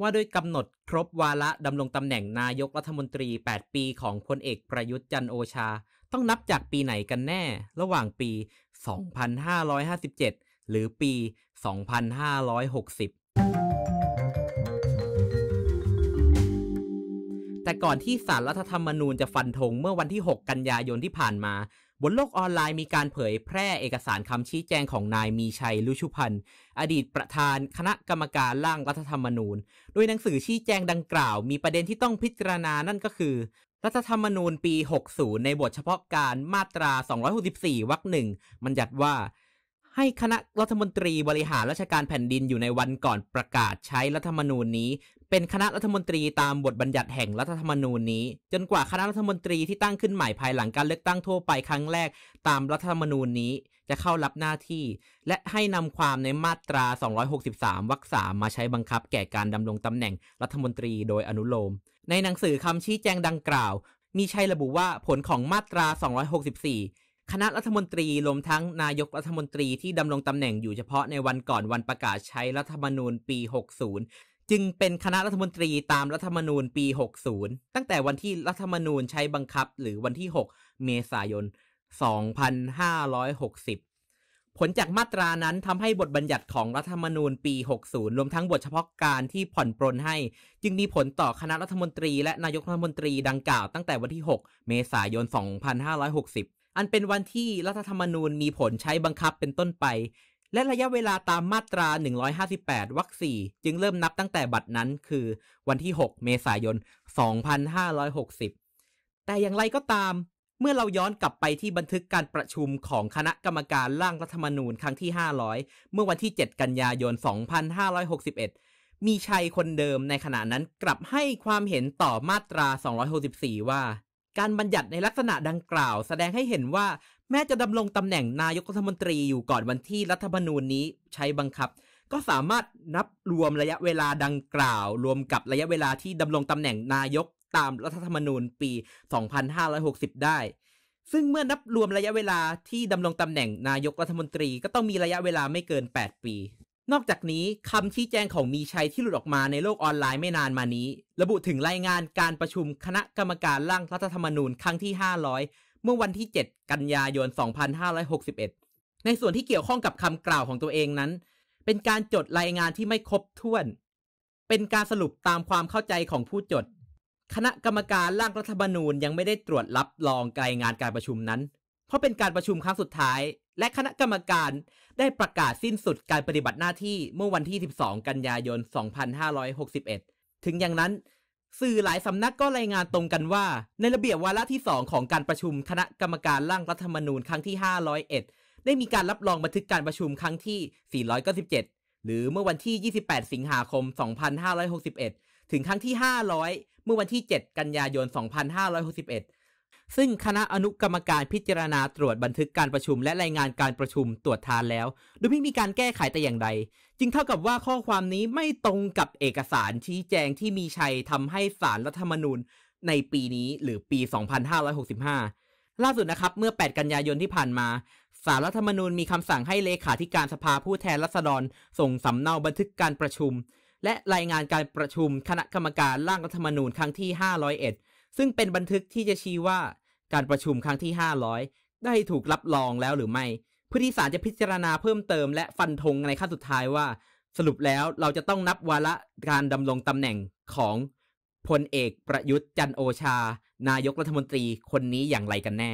ว่าด้วยกำหนดครบวาระดำรงตำแหน่งนายกรัฐมนตรี 8 ปีของพลเอกประยุทธ์จันโอชา ต้องนับจากปีไหนกันแน่ ระหว่างปี 2557 หรือปี 2560 แต่ก่อนที่สารรัฐธรรมนูญจะฟันธงเมื่อวันที่ 6 กันยายนที่ผ่านมาบนโลกออนไลน์มีการเผยแพร่เอกสารคำชี้แจงของนายมีชัยลุชุพันธ์อดีตประธานคณะกรรมการร่างรัฐธรรมนูญโดยหนังสือชี้แจงดังกล่าวมีประเด็นที่ต้องพิจารณานั่นก็คือ รัฐธรรมนูญปี 60 ในบทเฉพาะการมาตรา 264 วรรคหนึ่ง มันยัดว่า ให้คณะรัฐมนตรีบริหารราชการแผ่นดินอยู่ในวันก่อนประกาศใช้รัฐธรรมนูญนี้เป็นคณะรัฐมนตรี ตาม บทบัญญัติแห่งรัฐธรรมนูญนี้ จนกว่าคณะรัฐมนตรีที่ตั้งขึ้นใหม่ภายหลังการเลือก ตั้ง ทั่วไปครั้งแรกตามรัฐธรรมนูญนี้ จะเข้ารับหน้าที่ และให้นำความในมาตรา 263วรรคสามมาใช้บังคับแก่การดำรงตำแหน่งรัฐมนตรีโดยอนุโลม ในหนังสือคำชี้แจงดังกล่าวมีชัยระบุว่าผลของมาตรา 264 คณะรัฐมนตรี รวมทั้งนายกรัฐมนตรีที่ดำรงตำแหน่งอยู่เฉพาะในวันก่อนวันประกาศใช้รัฐธรรมนูญปี 60จึงเป็นคณะรัฐมนตรีตามรัฐธรรมนูญปี 60 ตั้งแต่วันที่รัฐธรรมนูญใช้บังคับหรือวันที่ 6 เมษายน 2560 ผลจากมาตรานั้นทำให้บทบัญญัติของรัฐธรรมนูญปี 60 รวมทั้งบทเฉพาะการที่ผ่อนปรนให้ จึงมีผลต่อคณะรัฐมนตรี และนายกรัฐมนตรีดังกล่าว ตั้งแต่วันที่ 6 เมษายน 2560 อันเป็นวันที่รัฐธรรมนูญมีผลใช้บังคับเป็นต้นไปและระยะเวลาตามมาตรา 158วรรค4จึงเริ่มนับตั้งแต่บัตรนั้นคือ วันที่ 6 เมษายน 2560 แต่อย่างไรก็ตาม เมื่อเราย้อนกลับไปที่บันทึกการประชุมของคณะกรรมการร่างรัฐธรรมนูญครั้งที่ 500 เมื่อวันที่ 7 กันยายน 2561 มีชัยคนเดิมในขณะนั้นกลับให้ความเห็นต่อมาตรา 264 ว่าการบัญญัติในลักษณะดังกล่าวแสดงให้เห็นว่า แม้จะดำรงตำแหน่งนายกรัฐมนตรีอยู่ก่อนวันที่รัฐธรรมนูญนี้ใช้บังคับ ก็สามารถนับรวมระยะเวลาดังกล่าว รวมกับระยะเวลาที่ดำรงตำแหน่งนายกตามรัฐธรรมนูญปี 2560 ได้ ซึ่งเมื่อนับรวมระยะเวลาที่ดำรงตำแหน่งนายกรัฐมนตรี ก็ต้องมีระยะเวลาไม่เกิน 8 ปีนอกจากนี้คำชี้แจงของมีชัยที่หลุดออกมาในโลกออนไลน์ไม่นานมานี้ระบุถึงรายงานการประชุมคณะกรรมการร่างรัฐธรรมนูญครั้งที่ 500 เมื่อวันที่ 7 กันยายน 2561 ในส่วนที่เกี่ยวข้องกับคำกล่าวของตัวเองนั้น เป็นการจดรายงานที่ไม่ครบถ้วน เป็นการสรุปตามความเข้าใจของผู้จด คณะกรรมการร่างรัฐธรรมนูญยังไม่ได้ตรวจรับรองรายงานการประชุมนั้น เพราะเป็นการประชุมครั้งสุดท้ายและคณะกรรมการได้ประกาศสิ้นสุดการปฏิบัติหน้าที่เมื่อวันที่ 12 กันยายน 2561 ถึงอย่างนั้น สื่อหลายสำนักก็รายงานตรงกันว่า ในระเบียบวาระที่ 2 ของการประชุมคณะกรรมการร่างรัฐธรรมนูญครั้งที่ 501 ได้มีการรับรองบันทึกการประชุมครั้งที่ 497 หรือเมื่อวันที่ 28 สิงหาคม 2561 ถึงครั้งที่ 500 เมื่อวันที่ 7 กันยายน 2561ซึ่งคณะอนุกรรมการพิจารณาตรวจบันทึกการประชุม และรายงานการประชุมตรวจทานแล้วโดยไม่มีการแก้ไขแต่อย่างใด จึงเท่ากับว่าข้อความนี้ไม่ตรงกับเอกสารชี้แจงที่มีชัยทำให้สารรัฐธรรมนูญ ในปีนี้หรือปี 2565 ล่าสุดนะครับ เมื่อ 8 กันยายนที่ผ่านมาสารรัฐธรรมนูญมีคำสั่งให้เลขาธิการสภาผู้แทนรัษฎร ส่งสำเนาบันทึกการประชุม และรายงานการประชุม คณะกรรมการร่างรัฐธรรมนูญครั้งที่ 501ซึ่งเป็นบันทึกที่จะชี้ว่าการประชุมครั้งที่ 500 ได้ถูกรับรองแล้วหรือไม่เพื่อที่ศาลจะพิจารณาเพิ่มเติมและฟันธงในขั้นสุดท้ายว่า สรุปแล้วเราจะต้องนับวาระการดำรงตำแหน่งของพลเอกประยุทธ์จันโอชา นายกรัฐมนตรีคนนี้อย่างไรกันแน่